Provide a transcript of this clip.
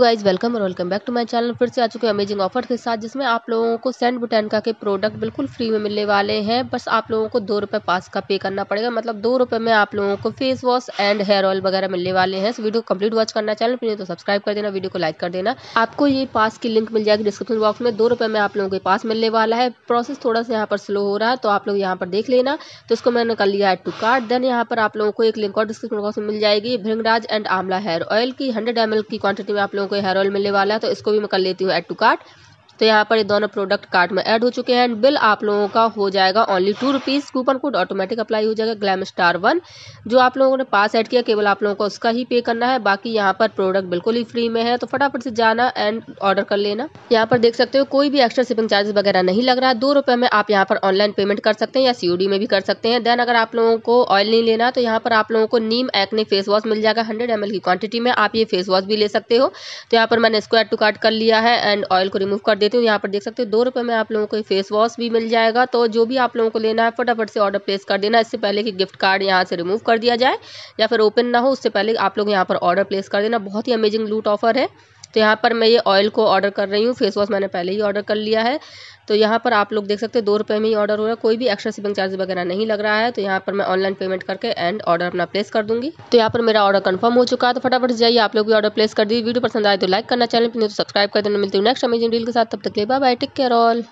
guys welcome और welcome back to my channel फिर से आ चुके हैं अमेजिंग ऑफर के साथ जिसमें आप लोगों को सेंट बुटैनका के प्रोडक्ट बिल्कुल फ्री में मिलने वाले हैं बस आप लोगों को दो रुपये पास का पे करना पड़ेगा मतलब दो रुपये में आप लोगों को face wash and hair oil वगैरह मिलने वाले हैं सो वीडियो कम्प्लीट वॉच करना चैनल फिर तो सब्सक्राइब कर देना वीडियो को लाइक कर देना आपको ये पास की लिंक मिल जाएगी डिस्क्रिप्शन बॉक्स में दो रुपये में आप लोगों के पास मिलने वाला है प्रोसेस थोड़ा सा यहाँ पर स्लो हो रहा है तो आप लोग यहाँ पर देख लेना तो इसको मैंने कर लिया है टू कार्ड देन यहाँ पर आप लोगों को एक लिंक और डिस्क्रिप्शन बॉक्स में मिल जाएगी bhringraj and amla hair oil की हंड्रेड एम की क्वान्टिटी में आप लोग कोई को हेयर ऑयल मिलने वाला है तो इसको भी मैं कर लेती हूँ ऐड टू कार्ट तो यहाँ पर ये दोनों प्रोडक्ट कार्ट में ऐड हो चुके हैं एंड बिल आप लोगों का हो जाएगा only two rupees coupon code automatic apply हो जाएगा ग्लैम स्टार वन जो आप लोगों ने पास ऐड किया केवल आप लोगों को उसका ही पे करना है बाकी यहाँ पर प्रोडक्ट बिल्कुल ही फ्री में है तो फटाफट से जाना एंड ऑर्डर कर लेना यहाँ पर देख सकते हो कोई भी एक्स्ट्रा शिपिंग चार्जेस वगैरह नहीं लग रहा है दो रुपये में आप यहाँ पर ऑनलाइन पेमेंट कर सकते हैं या सी में भी कर सकते हैं देन अगर आप लोगों को ऑयल नहीं लेना तो यहाँ पर आप लोगों को नीम एक्ने फेस वॉश मिल जाएगा हंड्रेड एम की क्वान्टिटी में आप ये फेस वॉश भी ले सकते हो तो यहाँ पर मैंने इसको एड टू कार्ट कर लिया है एंड ऑयल को रिमूव कर देती हूँ यहाँ पर देख सकते हो दो रुपये में आप लोगों को फेस वॉश भी मिल जाएगा तो जो भी आप लोगों को लेना है फटाफट से ऑर्डर प्लेस कर देना इससे पहले कि गिफ्ट कार्ड यहाँ से रिमूव कर दिया जाए या फिर ओपन ना हो उससे पहले आप लोग यहाँ पर ऑर्डर प्लेस कर देना बहुत ही अमेजिंग लूट ऑफर है तो यहाँ पर मैं ये ऑयल को ऑर्डर कर रही हूँ फेस वॉश मैंने पहले ही ऑर्डर कर लिया है तो यहाँ पर आप लोग देख सकते हैं दो रुपये में ही ऑर्डर हो रहा है कोई भी एक्स्ट्रा शिपिंग चार्ज वगैरह नहीं लग रहा है तो यहाँ पर मैं ऑनलाइन पेमेंट करके एंड ऑर्डर अपना प्लेस कर दूँगी तो यहाँ पर मेरा ऑर्डर कन्फर्म हो चुका है तो फटाफट जाइए आप लोग भी ऑर्डर प्लेस कर दी वीडियो पसंद आए तो लाइक करना चैनल पर नहीं तो सब्सक्राइब कर देना मिलती हूँ नेक्स्ट अमेजिंग डील के साथ तब तक ले बाय टेक केयर ऑल